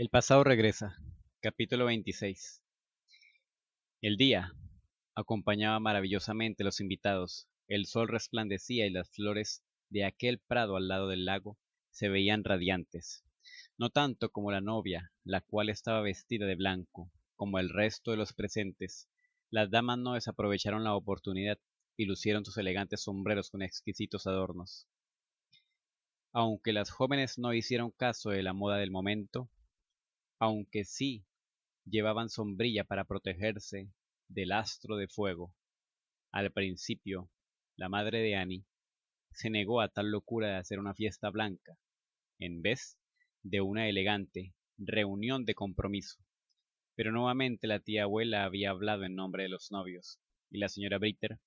El pasado regresa, capítulo 26. El día acompañaba maravillosamente los invitados. El sol resplandecía y las flores de aquel prado al lado del lago se veían radiantes. No tanto como la novia, la cual estaba vestida de blanco, como el resto de los presentes. Las damas no desaprovecharon la oportunidad y lucieron sus elegantes sombreros con exquisitos adornos. Aunque las jóvenes no hicieron caso de la moda del momento, aunque sí llevaban sombrilla para protegerse del astro de fuego. Al principio, la madre de Annie se negó a tal locura de hacer una fiesta blanca, en vez de una elegante reunión de compromiso. Pero nuevamente la tía abuela había hablado en nombre de los novios, y la señora Britter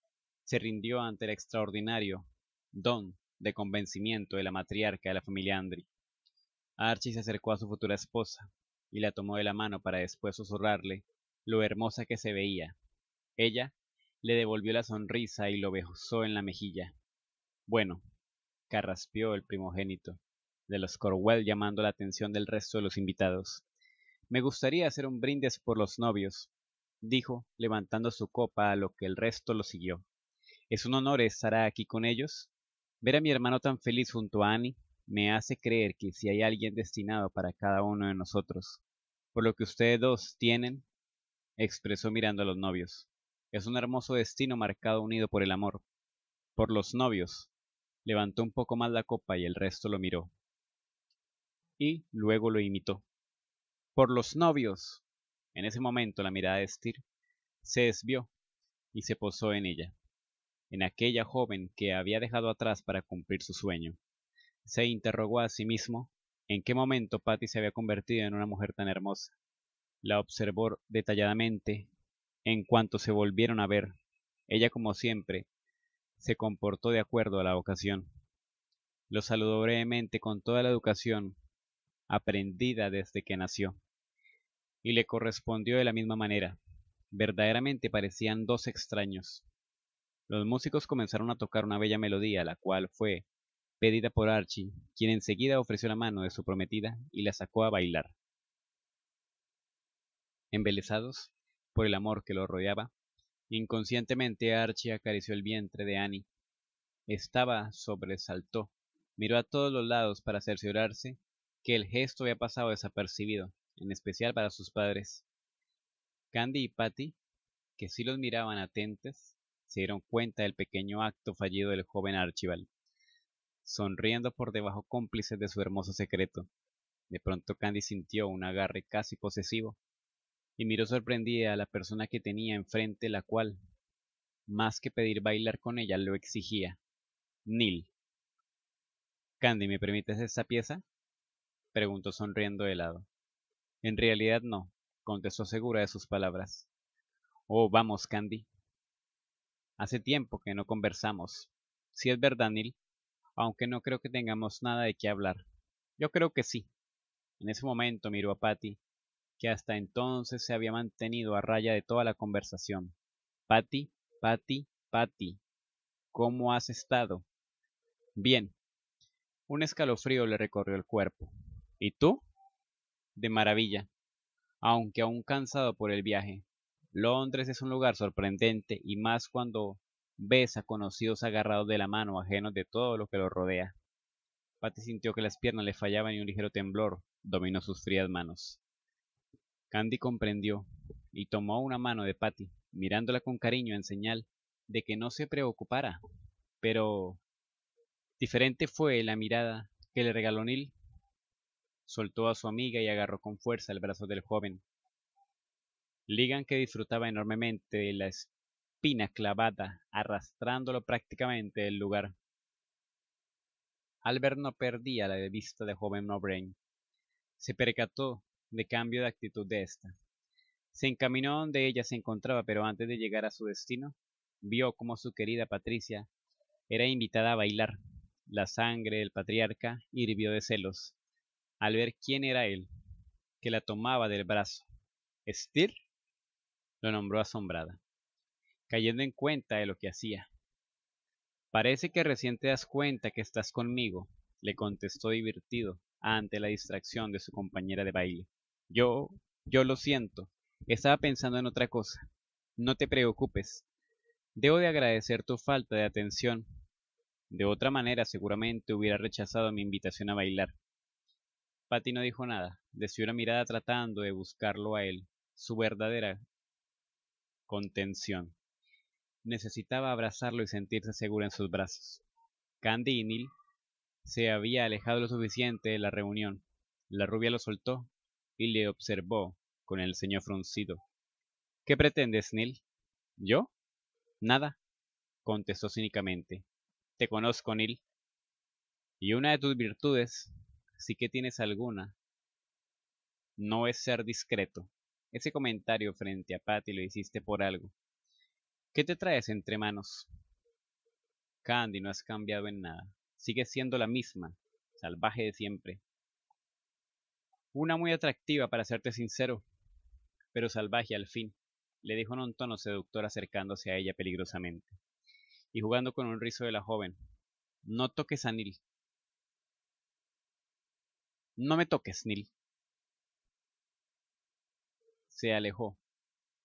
se rindió ante el extraordinario don de convencimiento de la matriarca de la familia Andri. Archie se acercó a su futura esposa y la tomó de la mano para después susurrarle lo hermosa que se veía. Ella le devolvió la sonrisa y lo besó en la mejilla. Bueno, carraspeó el primogénito, de los Corwell llamando la atención del resto de los invitados. Me gustaría hacer un brindis por los novios, dijo, levantando su copa a lo que el resto lo siguió. Es un honor estar aquí con ellos, ver a mi hermano tan feliz junto a Annie, me hace creer que si hay alguien destinado para cada uno de nosotros, por lo que ustedes dos tienen, expresó mirando a los novios. Es un hermoso destino marcado unido por el amor, por los novios. Levantó un poco más la copa y el resto lo miró. Y luego lo imitó. Por los novios. En ese momento la mirada de Stir se desvió y se posó en ella, en aquella joven que había dejado atrás para cumplir su sueño se interrogó a sí mismo en qué momento Patty se había convertido en una mujer tan hermosa. La observó detalladamente en cuanto se volvieron a ver. Ella, como siempre, se comportó de acuerdo a la ocasión. Lo saludó brevemente con toda la educación aprendida desde que nació, y le correspondió de la misma manera. Verdaderamente parecían dos extraños. Los músicos comenzaron a tocar una bella melodía, la cual fue pedida por Archie, quien enseguida ofreció la mano de su prometida y la sacó a bailar. Embelezados por el amor que lo rodeaba, inconscientemente Archie acarició el vientre de Annie. Estaba sobresaltó, miró a todos los lados para cerciorarse que el gesto había pasado desapercibido, en especial para sus padres. Candy y Patty, que sí los miraban atentes, se dieron cuenta del pequeño acto fallido del joven Archibald sonriendo por debajo cómplices de su hermoso secreto. De pronto Candy sintió un agarre casi posesivo y miró sorprendida a la persona que tenía enfrente, la cual, más que pedir bailar con ella, lo exigía. Neil. Candy, ¿me permites esa pieza? preguntó sonriendo helado. En realidad no, contestó segura de sus palabras. Oh, vamos, Candy. Hace tiempo que no conversamos. Si es verdad, Neil, aunque no creo que tengamos nada de qué hablar. Yo creo que sí. En ese momento miró a Patty, que hasta entonces se había mantenido a raya de toda la conversación. Patty, Patty, Patty, ¿cómo has estado? Bien. Un escalofrío le recorrió el cuerpo. ¿Y tú? De maravilla, aunque aún cansado por el viaje. Londres es un lugar sorprendente y más cuando Ves a conocidos agarrados de la mano, ajenos de todo lo que los rodea. Patty sintió que las piernas le fallaban y un ligero temblor dominó sus frías manos. Candy comprendió y tomó una mano de Patty, mirándola con cariño en señal de que no se preocupara. Pero diferente fue la mirada que le regaló Neil. Soltó a su amiga y agarró con fuerza el brazo del joven. Ligan, que disfrutaba enormemente de la pina clavada, arrastrándolo prácticamente del lugar. Albert no perdía la vista de joven O'Brien. Se percató de cambio de actitud de ésta. Se encaminó donde ella se encontraba, pero antes de llegar a su destino, vio cómo su querida Patricia era invitada a bailar. La sangre del patriarca hirvió de celos al ver quién era él, que la tomaba del brazo. Steele Lo nombró asombrada cayendo en cuenta de lo que hacía. Parece que recién te das cuenta que estás conmigo, le contestó divertido ante la distracción de su compañera de baile. Yo, yo lo siento, estaba pensando en otra cosa. No te preocupes. Debo de agradecer tu falta de atención. De otra manera seguramente hubiera rechazado mi invitación a bailar. Patty no dijo nada, desvió una mirada tratando de buscarlo a él, su verdadera contención necesitaba abrazarlo y sentirse segura en sus brazos. Candy y Neil se había alejado lo suficiente de la reunión. La rubia lo soltó y le observó con el ceño fruncido. ¿Qué pretendes, Neil? ¿Yo? Nada, contestó cínicamente. Te conozco, Neil. Y una de tus virtudes, si que tienes alguna, no es ser discreto. Ese comentario frente a Patty lo hiciste por algo. ¿Qué te traes entre manos? Candy, no has cambiado en nada. Sigues siendo la misma, salvaje de siempre. Una muy atractiva, para serte sincero, pero salvaje al fin, le dijo en un tono seductor acercándose a ella peligrosamente y jugando con un rizo de la joven. No toques a Nil. No me toques, Nil. Se alejó,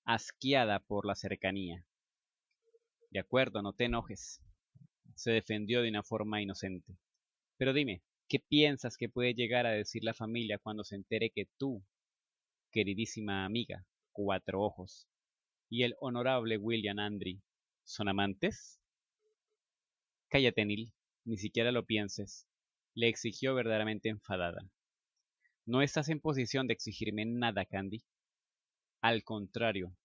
asqueada por la cercanía. De acuerdo, no te enojes. Se defendió de una forma inocente. Pero dime, ¿qué piensas que puede llegar a decir la familia cuando se entere que tú, queridísima amiga, cuatro ojos, y el honorable William Andry son amantes? Cállate, Neil, ni siquiera lo pienses, le exigió verdaderamente enfadada. No estás en posición de exigirme nada, Candy. Al contrario,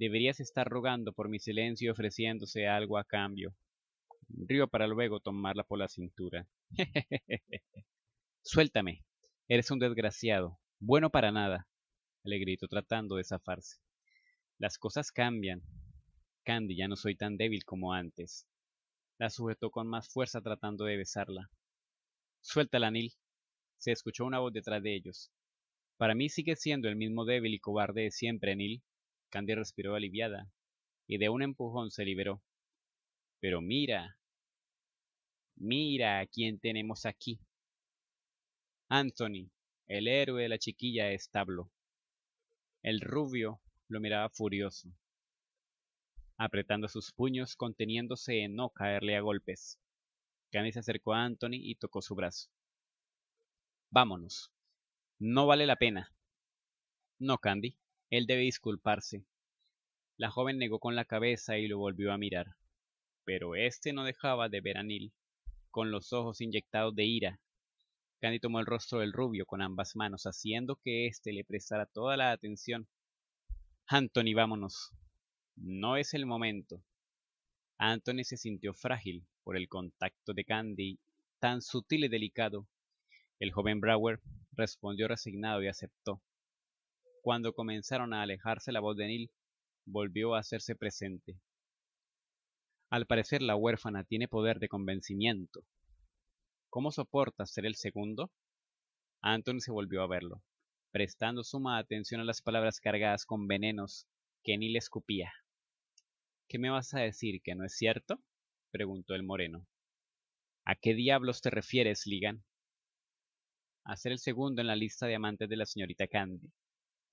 Deberías estar rogando por mi silencio y ofreciéndose algo a cambio. Río para luego tomarla por la cintura. Suéltame. Eres un desgraciado. Bueno para nada. Le gritó tratando de zafarse. Las cosas cambian. Candy, ya no soy tan débil como antes. La sujetó con más fuerza tratando de besarla. Suéltala, Neil. Se escuchó una voz detrás de ellos. Para mí sigue siendo el mismo débil y cobarde de siempre, Neil, Candy respiró aliviada y de un empujón se liberó. Pero mira, mira a quién tenemos aquí. Anthony, el héroe de la chiquilla establo. El rubio lo miraba furioso, apretando sus puños, conteniéndose en no caerle a golpes. Candy se acercó a Anthony y tocó su brazo. Vámonos. No vale la pena. No, Candy, él debe disculparse. La joven negó con la cabeza y lo volvió a mirar. Pero éste no dejaba de ver a Neil, con los ojos inyectados de ira. Candy tomó el rostro del rubio con ambas manos, haciendo que éste le prestara toda la atención. Anthony, vámonos. No es el momento. Anthony se sintió frágil por el contacto de Candy, tan sutil y delicado. El joven Brower respondió resignado y aceptó. Cuando comenzaron a alejarse, la voz de Neil volvió a hacerse presente. Al parecer la huérfana tiene poder de convencimiento. ¿Cómo soporta ser el segundo? Anthony se volvió a verlo, prestando suma atención a las palabras cargadas con venenos que Neil escupía. ¿Qué me vas a decir que no es cierto? preguntó el moreno. ¿A qué diablos te refieres, Ligan? A ser el segundo en la lista de amantes de la señorita Candy,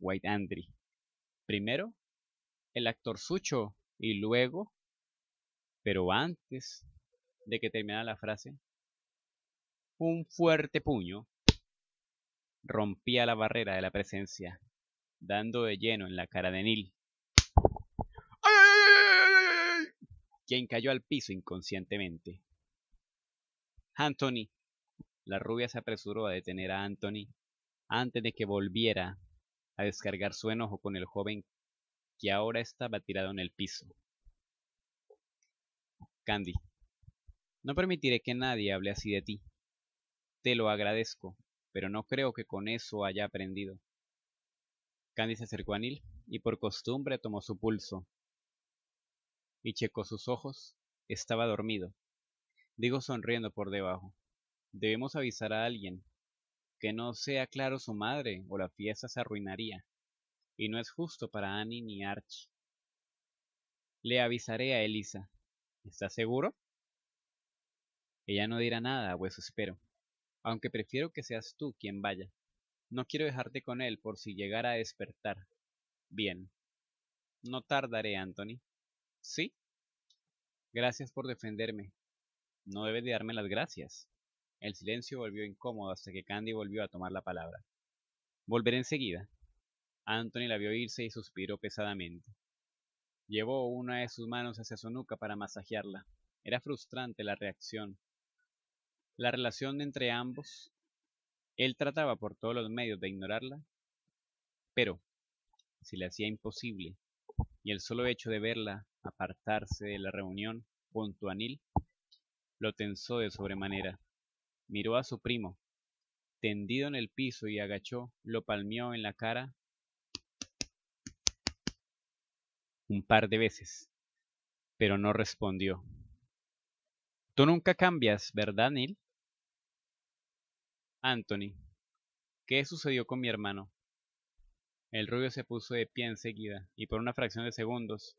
White Andry. Primero, el actor Sucho y luego, pero antes de que terminara la frase, un fuerte puño rompía la barrera de la presencia, dando de lleno en la cara de Neil. quien cayó al piso inconscientemente. Anthony. La rubia se apresuró a detener a Anthony antes de que volviera a descargar su enojo con el joven que ahora estaba tirado en el piso. Candy, no permitiré que nadie hable así de ti. Te lo agradezco, pero no creo que con eso haya aprendido. Candy se acercó a Nil y por costumbre tomó su pulso y checó sus ojos. Estaba dormido. Digo sonriendo por debajo. Debemos avisar a alguien, que no sea claro su madre o la fiesta se arruinaría, y no es justo para Annie ni Archie. Le avisaré a Elisa. ¿Estás seguro? Ella no dirá nada, pues espero, aunque prefiero que seas tú quien vaya. No quiero dejarte con él por si llegara a despertar. Bien. No tardaré, Anthony. ¿Sí? Gracias por defenderme. No debes de darme las gracias. El silencio volvió incómodo hasta que Candy volvió a tomar la palabra. Volveré enseguida. Anthony la vio irse y suspiró pesadamente. Llevó una de sus manos hacia su nuca para masajearla. Era frustrante la reacción. La relación entre ambos, él trataba por todos los medios de ignorarla, pero si le hacía imposible, y el solo hecho de verla apartarse de la reunión junto a lo tensó de sobremanera miró a su primo, tendido en el piso y agachó, lo palmeó en la cara un par de veces, pero no respondió. Tú nunca cambias, ¿verdad, Neil? Anthony, ¿qué sucedió con mi hermano? El rubio se puso de pie enseguida y por una fracción de segundos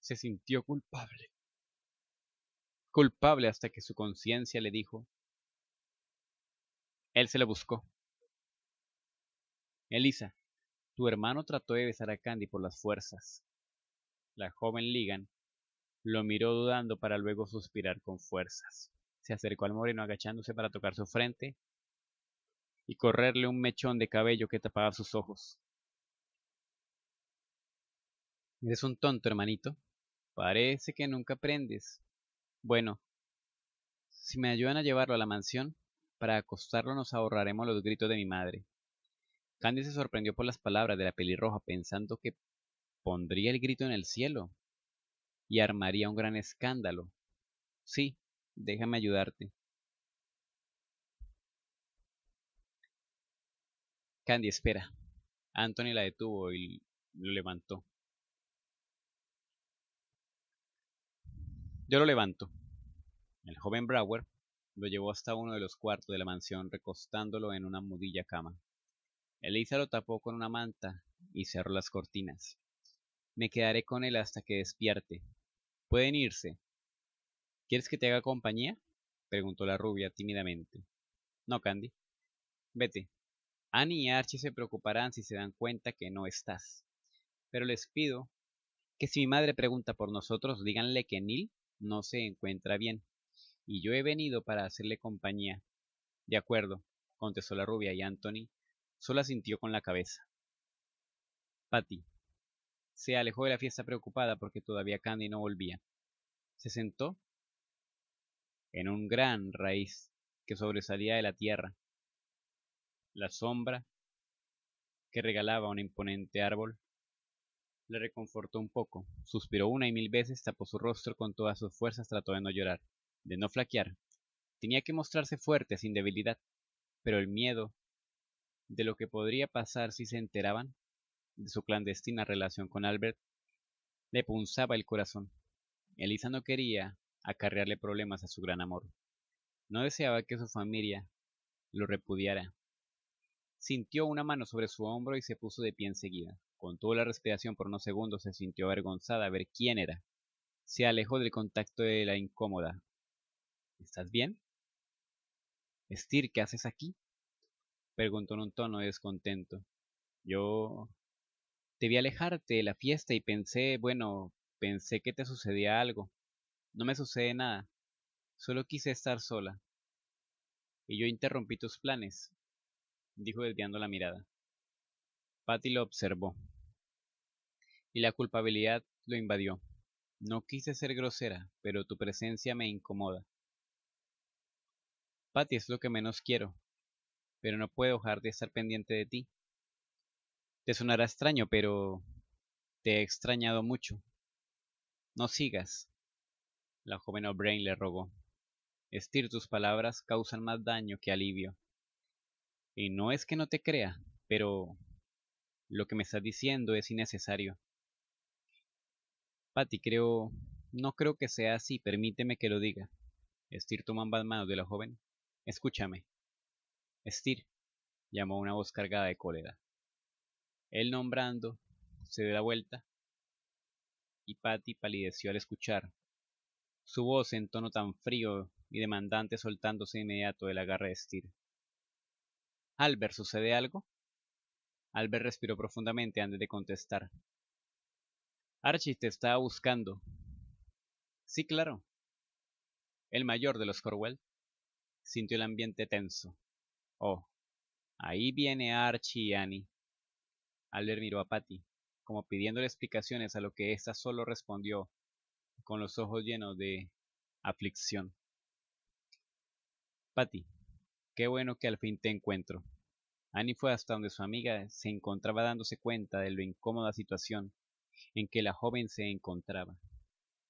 se sintió culpable. Culpable hasta que su conciencia le dijo, él se la buscó. Elisa, tu hermano trató de besar a Candy por las fuerzas. La joven Ligan lo miró dudando para luego suspirar con fuerzas. Se acercó al moreno agachándose para tocar su frente y correrle un mechón de cabello que tapaba sus ojos. Eres un tonto, hermanito. Parece que nunca aprendes. Bueno, si me ayudan a llevarlo a la mansión, para acostarlo nos ahorraremos los gritos de mi madre. Candy se sorprendió por las palabras de la pelirroja, pensando que pondría el grito en el cielo y armaría un gran escándalo. Sí, déjame ayudarte. Candy, espera. Anthony la detuvo y lo levantó. Yo lo levanto. El joven Brower lo llevó hasta uno de los cuartos de la mansión recostándolo en una mudilla cama. Elisa lo tapó con una manta y cerró las cortinas. Me quedaré con él hasta que despierte. Pueden irse. ¿Quieres que te haga compañía? preguntó la rubia tímidamente. No, Candy. Vete. Annie y Archie se preocuparán si se dan cuenta que no estás. Pero les pido que si mi madre pregunta por nosotros, díganle que Neil no se encuentra bien y yo he venido para hacerle compañía. De acuerdo, contestó la rubia y Anthony solo asintió con la cabeza. Patty se alejó de la fiesta preocupada porque todavía Candy no volvía. Se sentó en un gran raíz que sobresalía de la tierra. La sombra que regalaba un imponente árbol le reconfortó un poco, suspiró una y mil veces, tapó su rostro con todas sus fuerzas, trató de no llorar de no flaquear, tenía que mostrarse fuerte sin debilidad, pero el miedo de lo que podría pasar si se enteraban de su clandestina relación con Albert le punzaba el corazón. Elisa no quería acarrearle problemas a su gran amor. No deseaba que su familia lo repudiara. Sintió una mano sobre su hombro y se puso de pie enseguida. toda la respiración por unos segundos, se sintió avergonzada a ver quién era. Se alejó del contacto de la incómoda, ¿Estás bien? Estir, ¿qué haces aquí? Preguntó en un tono de descontento. Yo... Te vi alejarte de la fiesta y pensé, bueno, pensé que te sucedía algo. No me sucede nada. Solo quise estar sola. Y yo interrumpí tus planes, dijo desviando la mirada. Patty lo observó. Y la culpabilidad lo invadió. No quise ser grosera, pero tu presencia me incomoda. Patty es lo que menos quiero, pero no puedo dejar de estar pendiente de ti. Te sonará extraño, pero te he extrañado mucho. No sigas, la joven O'Brien le rogó. Estir tus palabras causan más daño que alivio. Y no es que no te crea, pero lo que me estás diciendo es innecesario. Patty, creo. No creo que sea así, permíteme que lo diga. Estir toma ambas manos de la joven Escúchame. Estir, llamó una voz cargada de cólera. Él nombrando, se dio la vuelta y Patty palideció al escuchar. Su voz en tono tan frío y demandante soltándose de inmediato del agarre de Steer. Albert, ¿sucede algo? Albert respiró profundamente antes de contestar. Archie te estaba buscando. Sí, claro. El mayor de los Corwell sintió el ambiente tenso. Oh, ahí viene Archie y Annie. Albert miró a Patty, como pidiéndole explicaciones a lo que ésta solo respondió, con los ojos llenos de aflicción. Patty, qué bueno que al fin te encuentro. Annie fue hasta donde su amiga se encontraba dándose cuenta de lo incómoda situación en que la joven se encontraba,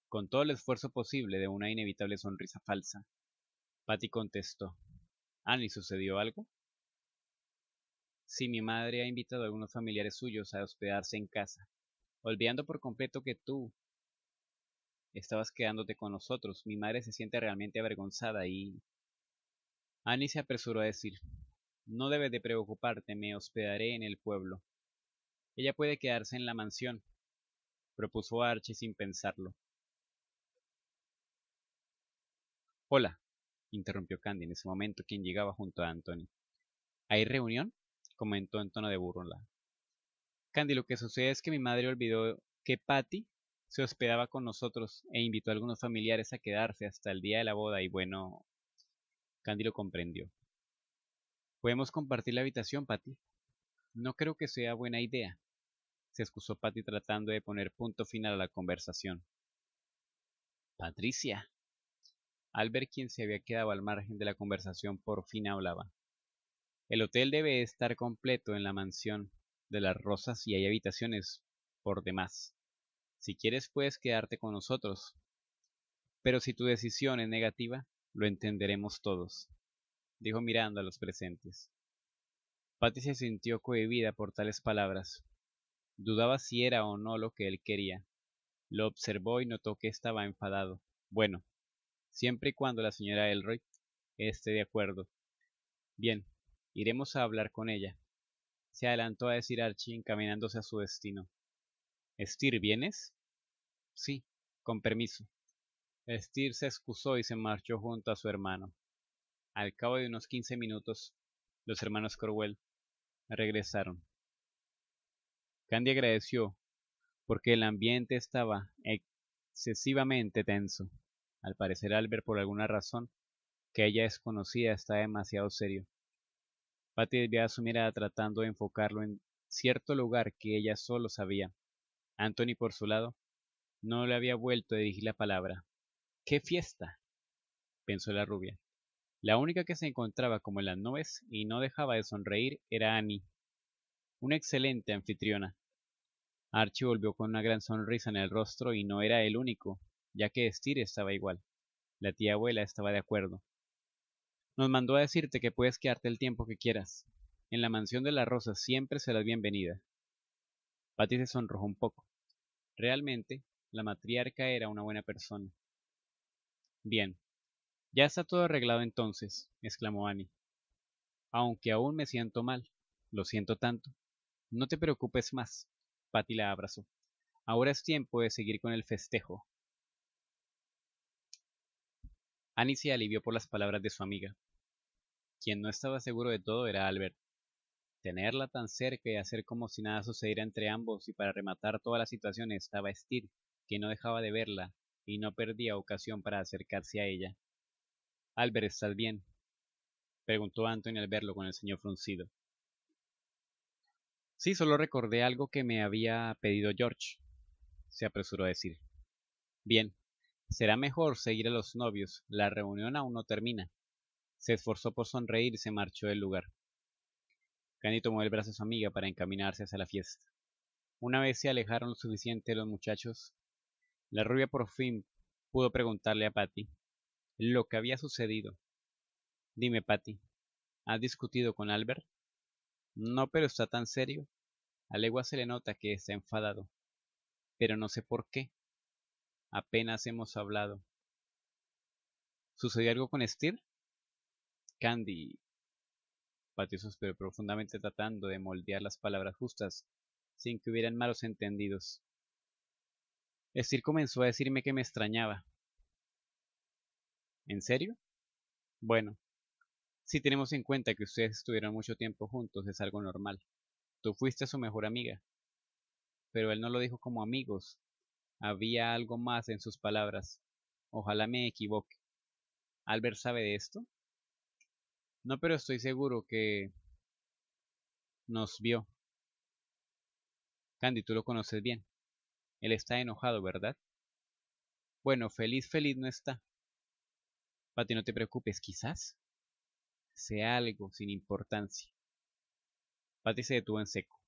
con todo el esfuerzo posible de una inevitable sonrisa falsa. Patty contestó: —¿Annie ah, sucedió algo? —Sí, mi madre ha invitado a algunos familiares suyos a hospedarse en casa, olvidando por completo que tú estabas quedándote con nosotros. Mi madre se siente realmente avergonzada y... Annie se apresuró a decir, no debes de preocuparte, me hospedaré en el pueblo. Ella puede quedarse en la mansión, propuso Archie sin pensarlo. Hola, interrumpió Candy en ese momento, quien llegaba junto a Anthony. ¿Hay reunión? comentó en tono de burla. Candy, lo que sucede es que mi madre olvidó que Patty se hospedaba con nosotros e invitó a algunos familiares a quedarse hasta el día de la boda y bueno, Candy lo comprendió. ¿Podemos compartir la habitación, Patty? No creo que sea buena idea, se excusó Patty tratando de poner punto final a la conversación. Patricia, ver quien se había quedado al margen de la conversación, por fin hablaba. El hotel debe estar completo en la mansión de las Rosas y hay habitaciones por demás. Si quieres puedes quedarte con nosotros. Pero si tu decisión es negativa, lo entenderemos todos, dijo mirando a los presentes. Patty se sintió cohibida por tales palabras. Dudaba si era o no lo que él quería. Lo observó y notó que estaba enfadado. Bueno, siempre y cuando la señora Elroy esté de acuerdo. Bien, iremos a hablar con ella. Se adelantó a decir Archie encaminándose a su destino. Estir, ¿vienes? Sí, con permiso. Estir se excusó y se marchó junto a su hermano. Al cabo de unos quince minutos, los hermanos Corwell regresaron. Candy agradeció, porque el ambiente estaba excesivamente tenso. Al parecer Albert, por alguna razón que ella desconocía, conocida, está demasiado serio. Patty desviaba su mirada ah, tratando de enfocarlo en cierto lugar que ella solo sabía. Anthony, por su lado, no le había vuelto a dirigir la palabra. ¡Qué fiesta! pensó la rubia. La única que se encontraba como en las nubes y no dejaba de sonreír era Annie, una excelente anfitriona. Archie volvió con una gran sonrisa en el rostro y no era el único ya que Estire estaba igual. La tía abuela estaba de acuerdo. Nos mandó a decirte que puedes quedarte el tiempo que quieras. En la mansión de la Rosa siempre serás bienvenida. Patty se sonrojó un poco. Realmente, la matriarca era una buena persona. Bien. Ya está todo arreglado entonces, exclamó Annie. Aunque aún me siento mal. Lo siento tanto. No te preocupes más. Patty la abrazó. Ahora es tiempo de seguir con el festejo. Annie se alivió por las palabras de su amiga. Quien no estaba seguro de todo era Albert. Tenerla tan cerca y hacer como si nada sucediera entre ambos y para rematar toda la situación estaba Steve, que no dejaba de verla y no perdía ocasión para acercarse a ella. Albert, ¿estás bien? preguntó Anthony al verlo con el señor fruncido. Sí, solo recordé algo que me había pedido George, se apresuró a decir. Bien, Será mejor seguir a los novios, la reunión aún no termina. Se esforzó por sonreír y se marchó del lugar. Candy tomó el brazo de su amiga para encaminarse hacia la fiesta. Una vez se alejaron lo suficiente los muchachos, la rubia por fin pudo preguntarle a Patty lo que había sucedido. Dime, Patty, ¿Ha discutido con Albert? No, pero está tan serio. A se le nota que está enfadado. Pero no sé por qué. Apenas hemos hablado. ¿Sucedió algo con Steer? Candy. Patio pero profundamente tratando de moldear las palabras justas, sin que hubieran malos entendidos. Steer comenzó a decirme que me extrañaba. ¿En serio? Bueno, si tenemos en cuenta que ustedes estuvieron mucho tiempo juntos, es algo normal. Tú fuiste su mejor amiga. Pero él no lo dijo como amigos, había algo más en sus palabras. Ojalá me equivoque. ¿Albert sabe de esto? No, pero estoy seguro que nos vio. Candy, tú lo conoces bien. Él está enojado, ¿verdad? Bueno, feliz, feliz no está. Pati, no te preocupes, quizás sea algo sin importancia. Patty se detuvo en seco.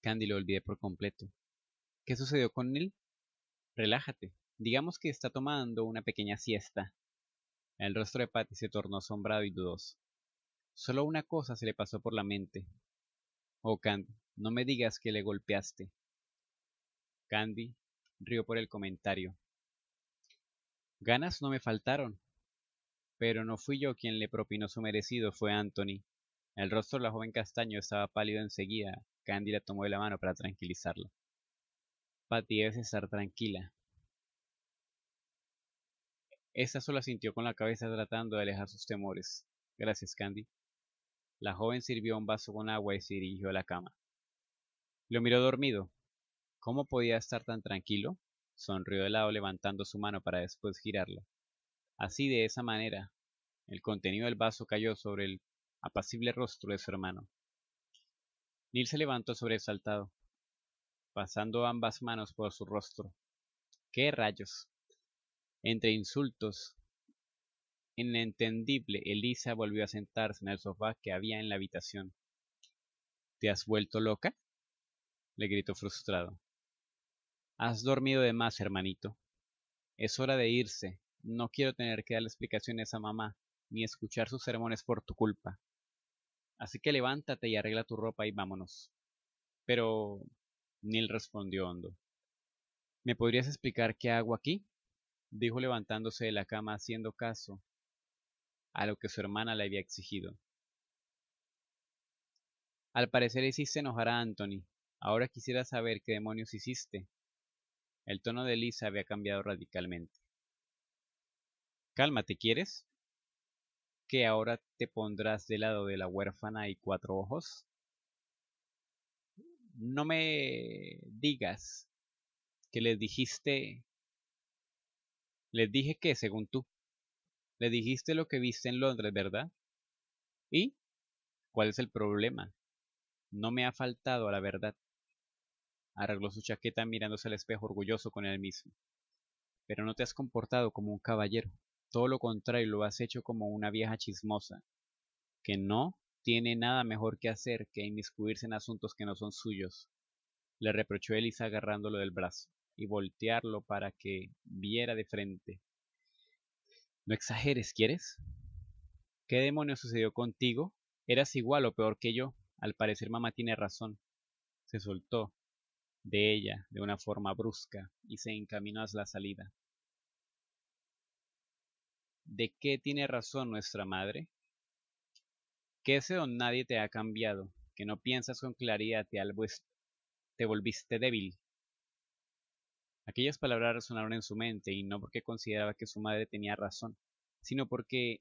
Candy lo olvidé por completo. ¿Qué sucedió con él? Relájate. Digamos que está tomando una pequeña siesta. El rostro de Patty se tornó asombrado y dudoso. Solo una cosa se le pasó por la mente. Oh, Candy, no me digas que le golpeaste. Candy rió por el comentario. Ganas no me faltaron. Pero no fui yo quien le propinó su merecido, fue Anthony. El rostro de la joven castaño estaba pálido enseguida. Candy la tomó de la mano para tranquilizarla. Patty debes estar tranquila. Esta solo sintió con la cabeza tratando de alejar sus temores. Gracias, Candy. La joven sirvió un vaso con agua y se dirigió a la cama. Lo miró dormido. ¿Cómo podía estar tan tranquilo? Sonrió de lado levantando su mano para después girarla. Así de esa manera, el contenido del vaso cayó sobre el apacible rostro de su hermano. Neil se levantó sobresaltado pasando ambas manos por su rostro. ¡Qué rayos! Entre insultos. Inentendible, Elisa volvió a sentarse en el sofá que había en la habitación. ¿Te has vuelto loca? le gritó frustrado. Has dormido de más, hermanito. Es hora de irse. No quiero tener que dar explicaciones a mamá, ni escuchar sus sermones por tu culpa. Así que levántate y arregla tu ropa y vámonos. Pero... Neil respondió hondo. ¿Me podrías explicar qué hago aquí? dijo levantándose de la cama haciendo caso a lo que su hermana le había exigido. Al parecer hiciste enojar a Anthony. Ahora quisiera saber qué demonios hiciste. El tono de Lisa había cambiado radicalmente. Cálmate, ¿quieres? ¿Que ahora te pondrás del lado de la huérfana y cuatro ojos? no me digas que les dijiste, les dije que, según tú, ¿le dijiste lo que viste en Londres, ¿verdad? ¿Y cuál es el problema? No me ha faltado a la verdad. Arregló su chaqueta mirándose al espejo orgulloso con él mismo. Pero no te has comportado como un caballero. Todo lo contrario, lo has hecho como una vieja chismosa, que no tiene nada mejor que hacer que inmiscuirse en asuntos que no son suyos, le reprochó Elisa agarrándolo del brazo y voltearlo para que viera de frente. No exageres, ¿quieres? ¿Qué demonio sucedió contigo? Eras igual o peor que yo. Al parecer mamá tiene razón. Se soltó de ella de una forma brusca y se encaminó hacia la salida. ¿De qué tiene razón nuestra madre? que ese nadie te ha cambiado, que no piensas con claridad, te, te volviste débil. Aquellas palabras resonaron en su mente y no porque consideraba que su madre tenía razón, sino porque,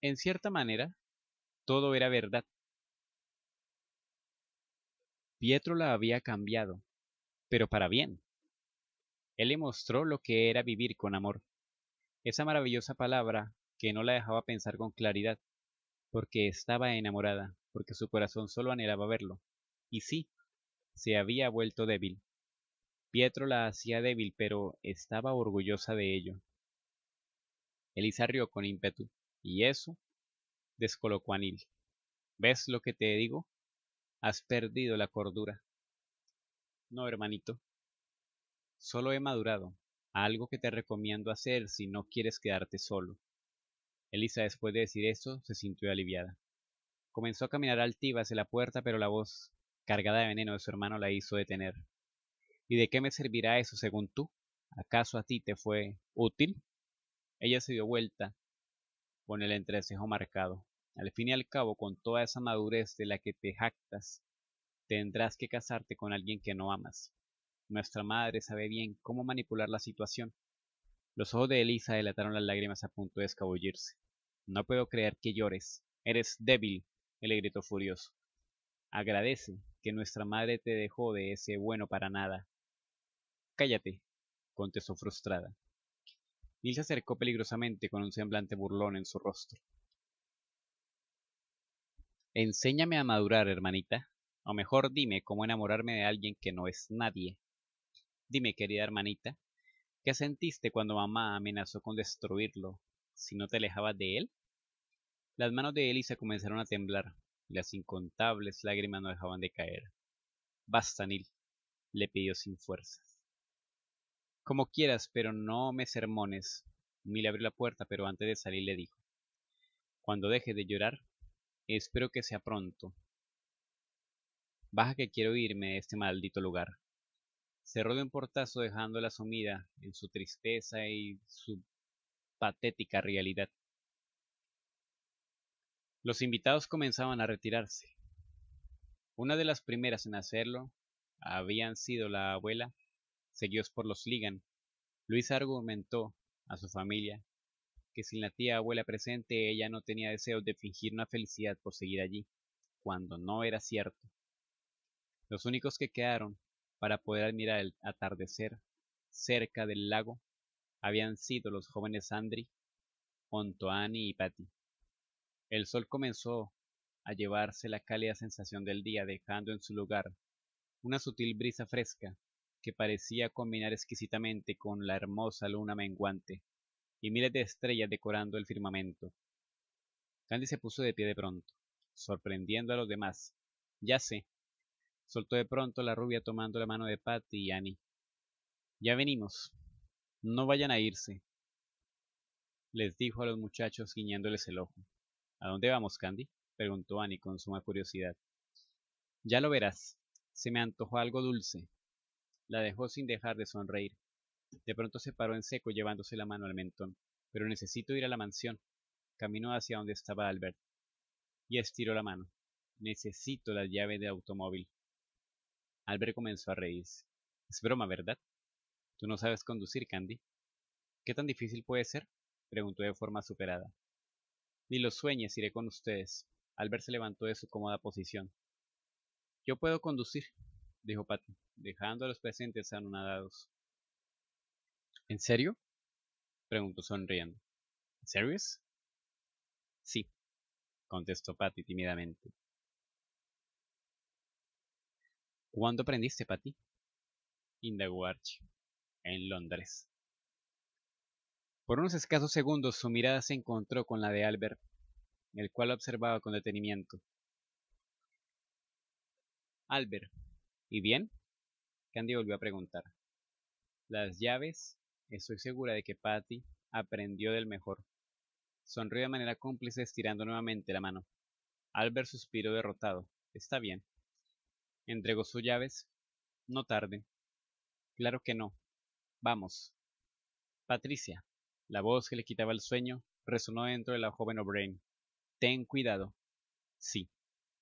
en cierta manera, todo era verdad. Pietro la había cambiado, pero para bien. Él le mostró lo que era vivir con amor. Esa maravillosa palabra que no la dejaba pensar con claridad, porque estaba enamorada, porque su corazón solo anhelaba verlo. Y sí, se había vuelto débil. Pietro la hacía débil, pero estaba orgullosa de ello. Elisa rió con ímpetu, y eso descolocó a Nil. ¿Ves lo que te digo? Has perdido la cordura. No, hermanito. Solo he madurado, algo que te recomiendo hacer si no quieres quedarte solo. Elisa, después de decir eso, se sintió aliviada. Comenzó a caminar altiva hacia la puerta, pero la voz, cargada de veneno de su hermano, la hizo detener. ¿Y de qué me servirá eso, según tú? ¿Acaso a ti te fue útil? Ella se dio vuelta, con el entrecejo marcado. Al fin y al cabo, con toda esa madurez de la que te jactas, tendrás que casarte con alguien que no amas. Nuestra madre sabe bien cómo manipular la situación. Los ojos de Elisa delataron las lágrimas a punto de escabullirse. No puedo creer que llores. Eres débil, le gritó furioso. Agradece que nuestra madre te dejó de ese bueno para nada. Cállate, contestó frustrada. Neil se acercó peligrosamente con un semblante burlón en su rostro. Enséñame a madurar, hermanita, o mejor dime cómo enamorarme de alguien que no es nadie. Dime, querida hermanita, ¿qué sentiste cuando mamá amenazó con destruirlo si no te alejabas de él? Las manos de Elisa comenzaron a temblar y las incontables lágrimas no dejaban de caer. Basta, Neil, le pidió sin fuerzas. Como quieras, pero no me sermones. Neil abrió la puerta, pero antes de salir le dijo, Cuando deje de llorar, espero que sea pronto. Baja que quiero irme de este maldito lugar. Cerró de un portazo dejándola sumida en su tristeza y su patética realidad. Los invitados comenzaban a retirarse. Una de las primeras en hacerlo habían sido la abuela, seguidos por los Ligan. Luis argumentó a su familia que sin la tía abuela presente ella no tenía deseos de fingir una felicidad por seguir allí, cuando no era cierto. Los únicos que quedaron para poder admirar el atardecer cerca del lago habían sido los jóvenes Andri, Annie y Patty. El sol comenzó a llevarse la cálida sensación del día, dejando en su lugar una sutil brisa fresca que parecía combinar exquisitamente con la hermosa luna menguante y miles de estrellas decorando el firmamento. Candy se puso de pie de pronto, sorprendiendo a los demás. Ya sé, soltó de pronto la rubia tomando la mano de Patty y Annie. Ya venimos, no vayan a irse, les dijo a los muchachos guiñándoles el ojo. ¿A dónde vamos, Candy? preguntó Annie con suma curiosidad. Ya lo verás. Se me antojó algo dulce. La dejó sin dejar de sonreír. De pronto se paró en seco llevándose la mano al mentón. Pero necesito ir a la mansión. Caminó hacia donde estaba Albert. Y estiró la mano. Necesito la llave del automóvil. Albert comenzó a reírse. Es broma, ¿verdad? Tú no sabes conducir, Candy. ¿Qué tan difícil puede ser? preguntó de forma superada. Ni los sueñes, iré con ustedes. Albert se levantó de su cómoda posición. Yo puedo conducir, dijo Patty, dejando a los presentes anonadados. ¿En serio? preguntó sonriendo. ¿En serio? Sí, contestó Patty tímidamente. ¿Cuándo aprendiste, Patty? indagó Archie en Londres. Por unos escasos segundos su mirada se encontró con la de Albert, el cual observaba con detenimiento. Albert, ¿y bien? Candy volvió a preguntar. Las llaves, estoy segura de que Patty aprendió del mejor. Sonrió de manera cómplice estirando nuevamente la mano. Albert suspiró derrotado. Está bien. Entregó sus llaves. No tarde. Claro que no, Vamos. Patricia, la voz que le quitaba el sueño, resonó dentro de la joven O'Brien. Ten cuidado. Sí,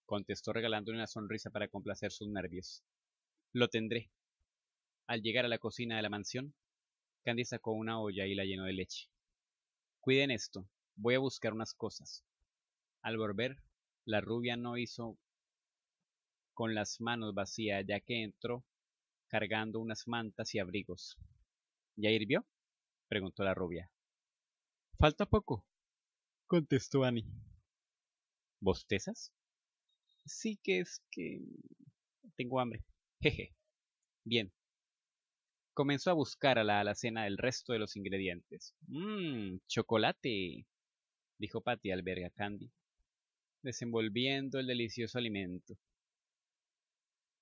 contestó regalándole una sonrisa para complacer sus nervios. Lo tendré. Al llegar a la cocina de la mansión, Candy sacó una olla y la llenó de leche. Cuiden esto, voy a buscar unas cosas. Al volver, la rubia no hizo con las manos vacías ya que entró cargando unas mantas y abrigos. ¿Ya hirvió? preguntó la rubia. Falta poco, contestó Annie. ¿Bostezas? Sí que es que... Tengo hambre. Jeje. Bien. Comenzó a buscar a la alacena el resto de los ingredientes. Mmm, chocolate, dijo Patty al Candy, desenvolviendo el delicioso alimento.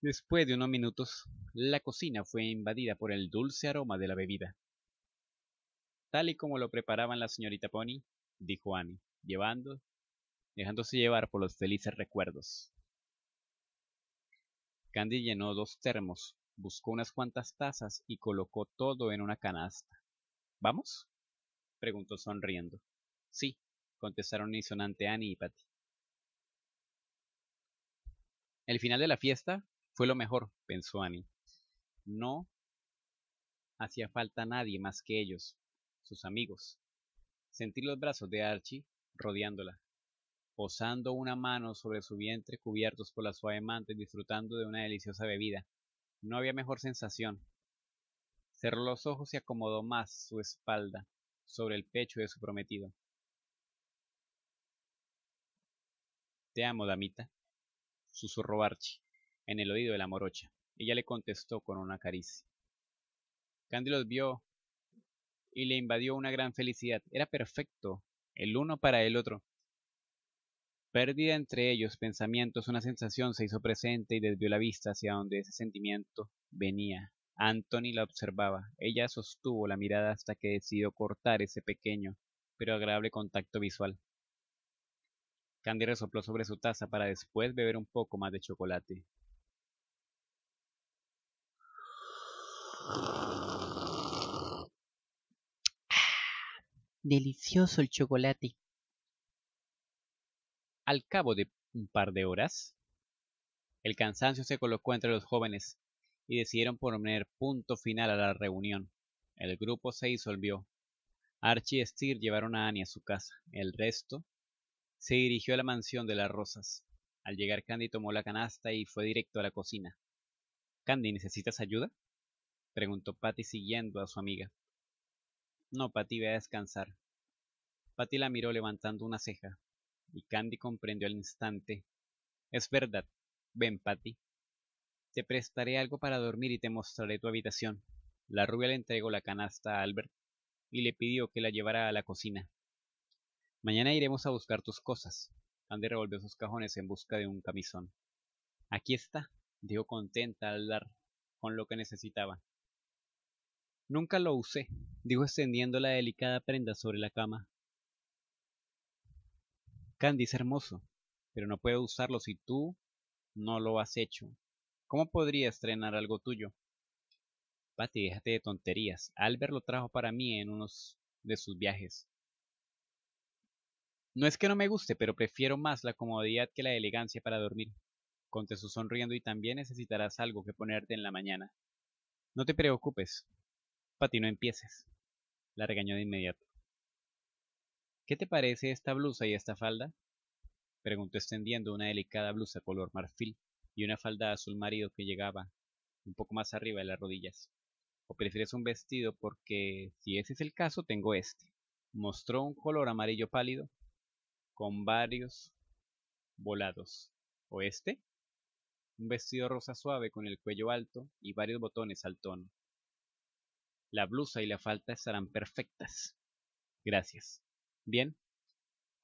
Después de unos minutos, la cocina fue invadida por el dulce aroma de la bebida. Tal y como lo preparaban la señorita Pony, dijo Annie, llevando, dejándose llevar por los felices recuerdos. Candy llenó dos termos, buscó unas cuantas tazas y colocó todo en una canasta. ¿Vamos? preguntó sonriendo. Sí, contestaron insonante Annie y Patty. El final de la fiesta fue lo mejor, pensó Annie. No hacía falta nadie más que ellos, sus amigos. Sentí los brazos de Archie rodeándola, posando una mano sobre su vientre cubiertos por la suave manta y disfrutando de una deliciosa bebida. No había mejor sensación. Cerró los ojos y acomodó más su espalda sobre el pecho de su prometido. Te amo, damita, susurró Archie en el oído de la morocha. Ella le contestó con una caricia. Candy los vio y le invadió una gran felicidad. Era perfecto, el uno para el otro. Perdida entre ellos pensamientos, una sensación se hizo presente y desvió la vista hacia donde ese sentimiento venía. Anthony la observaba. Ella sostuvo la mirada hasta que decidió cortar ese pequeño pero agradable contacto visual. Candy resopló sobre su taza para después beber un poco más de chocolate. Delicioso el chocolate. Al cabo de un par de horas, el cansancio se colocó entre los jóvenes y decidieron poner punto final a la reunión. El grupo se disolvió. Archie y Steer llevaron a Annie a su casa. El resto se dirigió a la mansión de las Rosas. Al llegar, Candy tomó la canasta y fue directo a la cocina. Candy, ¿necesitas ayuda? preguntó Patty siguiendo a su amiga. No, Patty, ve a descansar. Patty la miró levantando una ceja, y Candy comprendió al instante. Es verdad. Ven, Patty. Te prestaré algo para dormir y te mostraré tu habitación. La rubia le entregó la canasta a Albert y le pidió que la llevara a la cocina. Mañana iremos a buscar tus cosas. Candy revolvió sus cajones en busca de un camisón. Aquí está, dijo contenta al dar con lo que necesitaba. Nunca lo usé, dijo extendiendo la delicada prenda sobre la cama. Candy es hermoso, pero no puedo usarlo si tú no lo has hecho. ¿Cómo podría estrenar algo tuyo? Patty, déjate de tonterías. Albert lo trajo para mí en uno de sus viajes. No es que no me guste, pero prefiero más la comodidad que la elegancia para dormir. Contestó sonriendo y también necesitarás algo que ponerte en la mañana. No te preocupes, Patino no empieces. La regañó de inmediato. ¿Qué te parece esta blusa y esta falda? Preguntó extendiendo una delicada blusa color marfil y una falda azul marido que llegaba un poco más arriba de las rodillas. ¿O prefieres un vestido? Porque si ese es el caso, tengo este. Mostró un color amarillo pálido con varios volados. ¿O este? Un vestido rosa suave con el cuello alto y varios botones al tono. La blusa y la falta estarán perfectas. Gracias. Bien.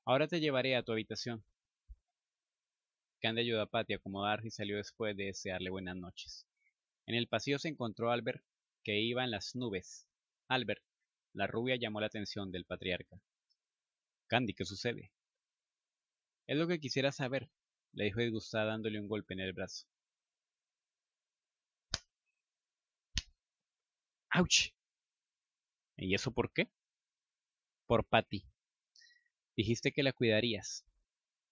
Ahora te llevaré a tu habitación. Candy ayudó a Patty a acomodar y salió después de desearle buenas noches. En el pasillo se encontró Albert, que iba en las nubes. Albert, la rubia llamó la atención del patriarca. Candy, ¿qué sucede? Es lo que quisiera saber, le dijo disgustada dándole un golpe en el brazo. ¡Auch! ¿Y eso por qué? Por Patty. Dijiste que la cuidarías.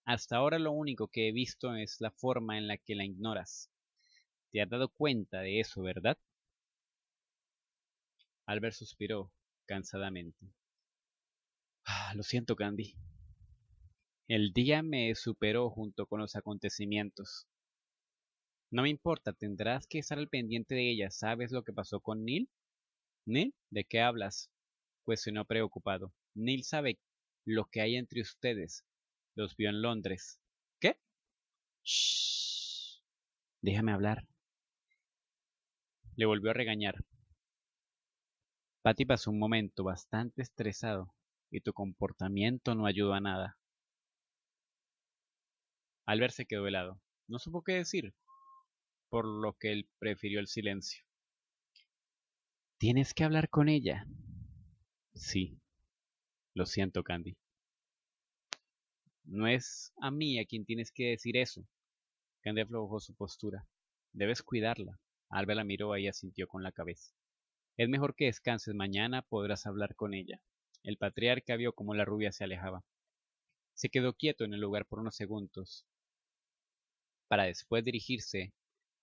Hasta ahora lo único que he visto es la forma en la que la ignoras. ¿Te has dado cuenta de eso, verdad? Albert suspiró cansadamente. Ah, lo siento, Candy. El día me superó junto con los acontecimientos. No me importa, tendrás que estar al pendiente de ella. ¿Sabes lo que pasó con Neil? Neil, ¿de qué hablas? cuestionó preocupado. Neil sabe lo que hay entre ustedes. Los vio en Londres. ¿Qué? Shh. Déjame hablar. Le volvió a regañar. Patty pasó un momento bastante estresado y tu comportamiento no ayudó a nada. Albert se quedó helado. No supo qué decir, por lo que él prefirió el silencio. Tienes que hablar con ella. Sí. Lo siento, Candy. No es a mí a quien tienes que decir eso. Candy aflojó su postura. Debes cuidarla. Alba la miró y asintió con la cabeza. Es mejor que descanses. Mañana podrás hablar con ella. El patriarca vio cómo la rubia se alejaba. Se quedó quieto en el lugar por unos segundos, para después dirigirse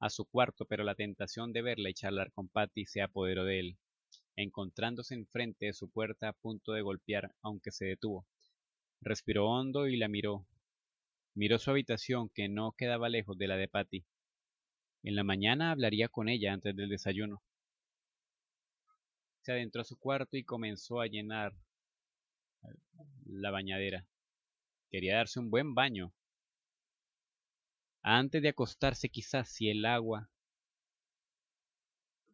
a su cuarto, pero la tentación de verla y charlar con Patty se apoderó de él, encontrándose enfrente de su puerta a punto de golpear, aunque se detuvo. Respiró hondo y la miró. Miró su habitación, que no quedaba lejos de la de Patty. En la mañana hablaría con ella antes del desayuno. Se adentró a su cuarto y comenzó a llenar eh, la bañadera. Quería darse un buen baño, antes de acostarse quizás si el agua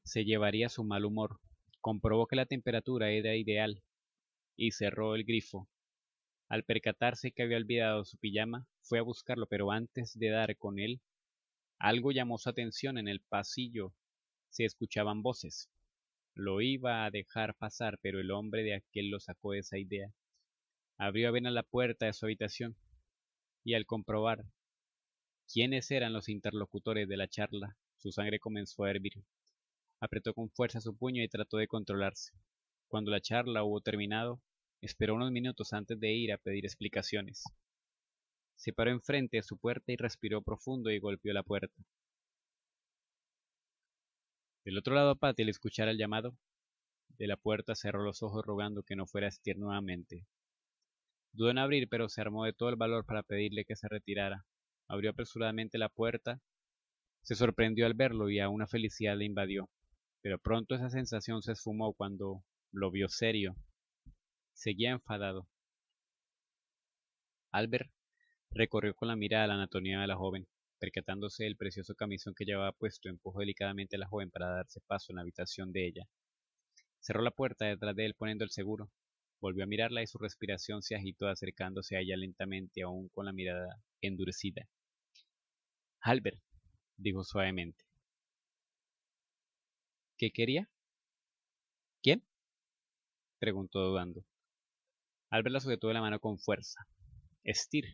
se llevaría su mal humor. Comprobó que la temperatura era ideal y cerró el grifo. Al percatarse que había olvidado su pijama, fue a buscarlo, pero antes de dar con él, algo llamó su atención en el pasillo. Se escuchaban voces. Lo iba a dejar pasar, pero el hombre de aquel lo sacó de esa idea. Abrió apenas la puerta de su habitación y al comprobar ¿Quiénes eran los interlocutores de la charla? Su sangre comenzó a hervir. Apretó con fuerza su puño y trató de controlarse. Cuando la charla hubo terminado, esperó unos minutos antes de ir a pedir explicaciones. Se paró enfrente de su puerta y respiró profundo y golpeó la puerta. Del otro lado, Patty, al escuchar el llamado de la puerta, cerró los ojos rogando que no fuera a asistir nuevamente. Dudó en abrir, pero se armó de todo el valor para pedirle que se retirara abrió apresuradamente la puerta. Se sorprendió al verlo y a una felicidad le invadió, pero pronto esa sensación se esfumó cuando lo vio serio. Seguía enfadado. Albert recorrió con la mirada la anatomía de la joven, percatándose del precioso camisón que llevaba puesto, empujó delicadamente a la joven para darse paso en la habitación de ella. Cerró la puerta detrás de él poniendo el seguro, Volvió a mirarla y su respiración se agitó acercándose a ella lentamente, aún con la mirada endurecida. Albert, dijo suavemente. ¿Qué quería? ¿Quién? preguntó dudando. Albert la sujetó de la mano con fuerza. Estir.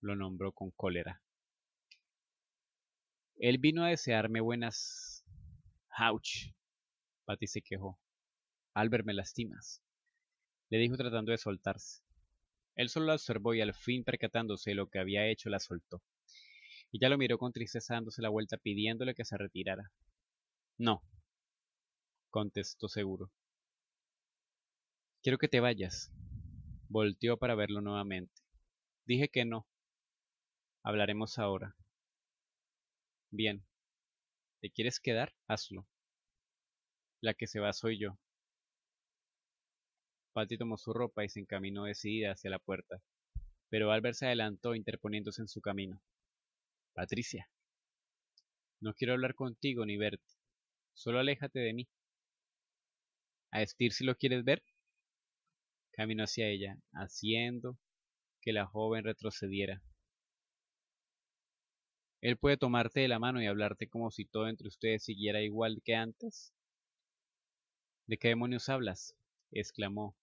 Lo nombró con cólera. Él vino a desearme buenas. —¡Auch! Patty se quejó. Albert, me lastimas, le dijo tratando de soltarse. Él solo la observó y al fin percatándose de lo que había hecho la soltó. Y ya lo miró con tristeza dándose la vuelta pidiéndole que se retirara. No, contestó seguro. Quiero que te vayas. Volteó para verlo nuevamente. Dije que no. Hablaremos ahora. Bien. ¿Te quieres quedar? Hazlo. La que se va soy yo. Patty tomó su ropa y se encaminó decidida hacia la puerta, pero Albert se adelantó interponiéndose en su camino. Patricia, no quiero hablar contigo ni verte. Solo aléjate de mí. A Estir si lo quieres ver. Caminó hacia ella, haciendo que la joven retrocediera. Él puede tomarte de la mano y hablarte como si todo entre ustedes siguiera igual que antes. ¿De qué demonios hablas? exclamó,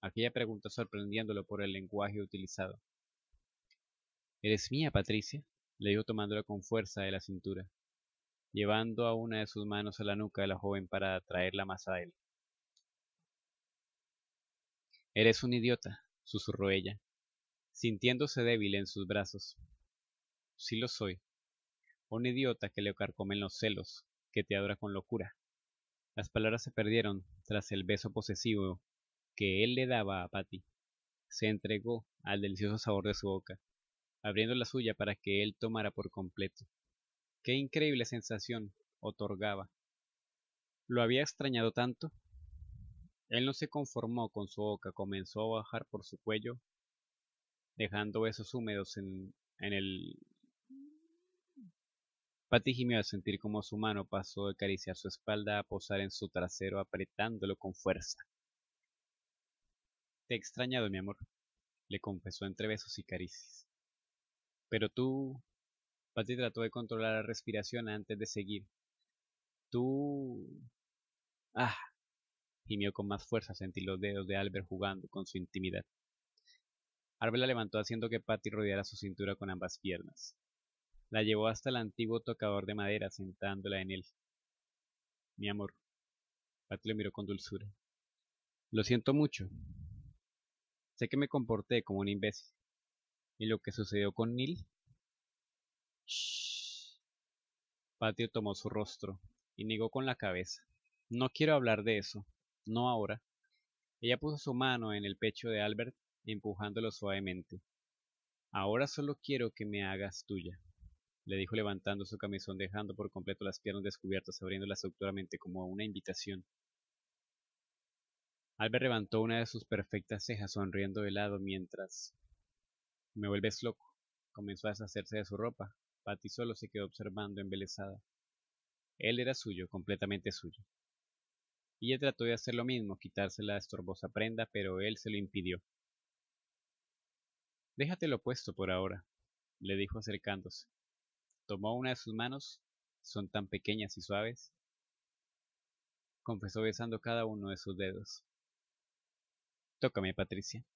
aquella pregunta sorprendiéndolo por el lenguaje utilizado. ¿Eres mía, Patricia? le dijo tomándola con fuerza de la cintura, llevando a una de sus manos a la nuca de la joven para atraerla más a él. Eres un idiota, susurró ella, sintiéndose débil en sus brazos. Sí lo soy. Un idiota que le carcomen los celos, que te adora con locura. Las palabras se perdieron tras el beso posesivo que él le daba a Patty. Se entregó al delicioso sabor de su boca, abriendo la suya para que él tomara por completo. Qué increíble sensación otorgaba. ¿Lo había extrañado tanto? Él no se conformó con su boca, comenzó a bajar por su cuello, dejando besos húmedos en, en el... Patty gimió al sentir cómo su mano pasó de acariciar su espalda a posar en su trasero apretándolo con fuerza. Te he extrañado, mi amor, le confesó entre besos y caricias. Pero tú... Patty trató de controlar la respiración antes de seguir. Tú... Ah, gimió con más fuerza, sentí los dedos de Albert jugando con su intimidad. Albert la levantó haciendo que Patty rodeara su cintura con ambas piernas. La llevó hasta el antiguo tocador de madera, sentándola en él. Mi amor. Patty lo miró con dulzura. Lo siento mucho, Sé que me comporté como un imbécil. ¿Y lo que sucedió con Neil? Patio tomó su rostro y negó con la cabeza. No quiero hablar de eso. No ahora. Ella puso su mano en el pecho de Albert, empujándolo suavemente. Ahora solo quiero que me hagas tuya, le dijo levantando su camisón, dejando por completo las piernas descubiertas, abriéndolas abruptamente como una invitación. Albert levantó una de sus perfectas cejas sonriendo de lado mientras... Me vuelves loco. Comenzó a deshacerse de su ropa. Patty solo se quedó observando embelesada. Él era suyo, completamente suyo. Ella trató de hacer lo mismo, quitarse la estorbosa prenda, pero él se lo impidió. Déjatelo puesto por ahora, le dijo acercándose. Tomó una de sus manos, son tan pequeñas y suaves, confesó besando cada uno de sus dedos. Tócame, Patricia,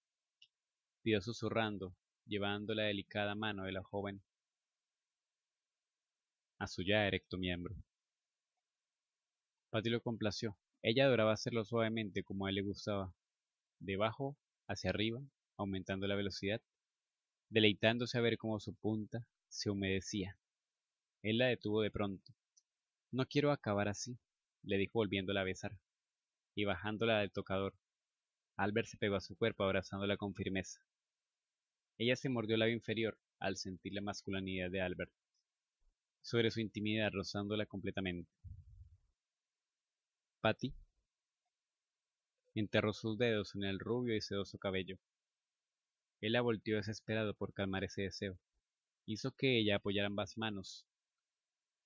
pidió susurrando, llevando la delicada mano de la joven a su ya erecto miembro. Pati lo complació. Ella adoraba hacerlo suavemente como a él le gustaba, debajo hacia arriba, aumentando la velocidad, deleitándose a ver cómo su punta se humedecía. Él la detuvo de pronto. No quiero acabar así, le dijo volviéndola a besar y bajándola del tocador. Albert se pegó a su cuerpo abrazándola con firmeza. Ella se mordió el labio inferior al sentir la masculinidad de Albert sobre su intimidad rozándola completamente. Patty enterró sus dedos en el rubio y sedoso cabello. Él la volteó desesperado por calmar ese deseo. Hizo que ella apoyara ambas manos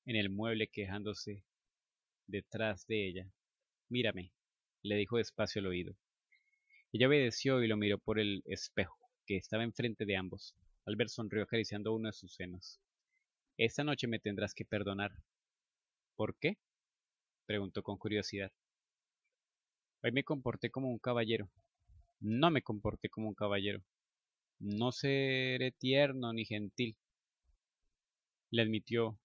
en el mueble quejándose detrás de ella. Mírame, le dijo despacio al oído. Ella obedeció y lo miró por el espejo, que estaba enfrente de ambos. Albert sonrió acariciando uno de sus senos. Esta noche me tendrás que perdonar. ¿Por qué? preguntó con curiosidad. Hoy me comporté como un caballero. No me comporté como un caballero. No seré tierno ni gentil. Le admitió,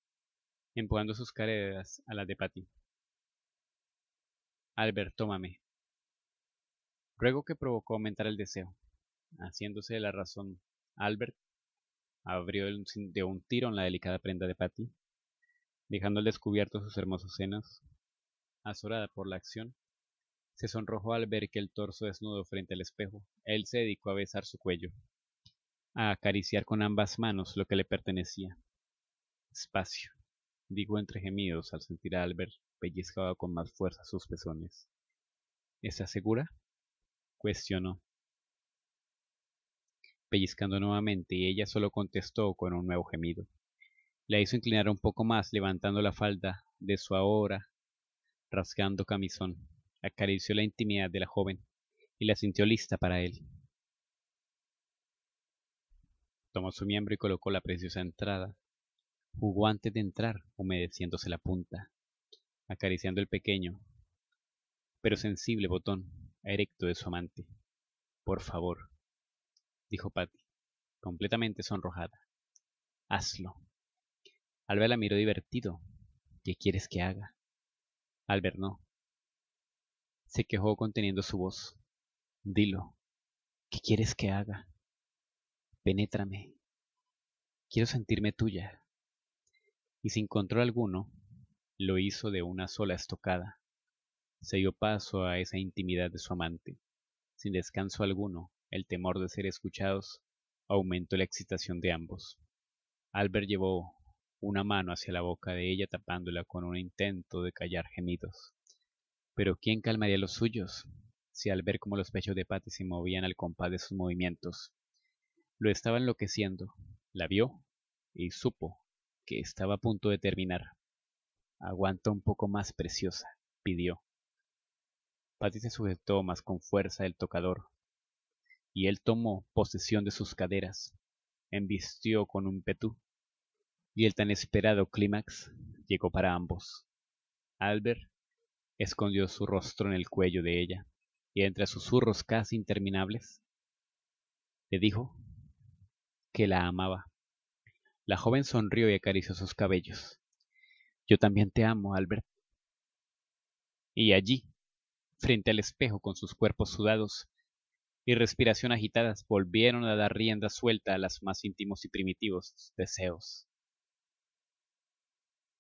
empujando sus caredas a las de Patty. Albert, tómame. Luego que provocó aumentar el deseo. Haciéndose de la razón, Albert abrió de un tiro en la delicada prenda de Patty, dejando al descubierto sus hermosos senos. Azorada por la acción, se sonrojó al ver que el torso desnudo frente al espejo. Él se dedicó a besar su cuello, a acariciar con ambas manos lo que le pertenecía. Espacio, dijo entre gemidos al sentir a Albert pellizcaba con más fuerza sus pezones. ¿Estás segura? cuestionó. Pellizcando nuevamente, y ella solo contestó con un nuevo gemido. La hizo inclinar un poco más, levantando la falda de su ahora rasgando camisón. Acarició la intimidad de la joven y la sintió lista para él. Tomó su miembro y colocó la preciosa entrada. Jugó antes de entrar, humedeciéndose la punta, acariciando el pequeño, pero sensible botón, erecto de su amante. Por favor, dijo Patty, completamente sonrojada. Hazlo. Albert la miró divertido. ¿Qué quieres que haga? Albert no. Se quejó conteniendo su voz. Dilo. ¿Qué quieres que haga? Penétrame. Quiero sentirme tuya. Y sin control alguno, lo hizo de una sola estocada se dio paso a esa intimidad de su amante. Sin descanso alguno, el temor de ser escuchados aumentó la excitación de ambos. Albert llevó una mano hacia la boca de ella tapándola con un intento de callar gemidos. Pero ¿quién calmaría los suyos? Si al ver cómo los pechos de Patty se movían al compás de sus movimientos, lo estaba enloqueciendo, la vio y supo que estaba a punto de terminar. Aguanta un poco más, preciosa, pidió. Patty se sujetó más con fuerza el tocador, y él tomó posesión de sus caderas, embistió con un petú, y el tan esperado clímax llegó para ambos. Albert escondió su rostro en el cuello de ella, y entre susurros casi interminables, le dijo que la amaba. La joven sonrió y acarició sus cabellos. Yo también te amo, Albert. Y allí, Frente al espejo con sus cuerpos sudados y respiración agitadas volvieron a dar rienda suelta a los más íntimos y primitivos deseos.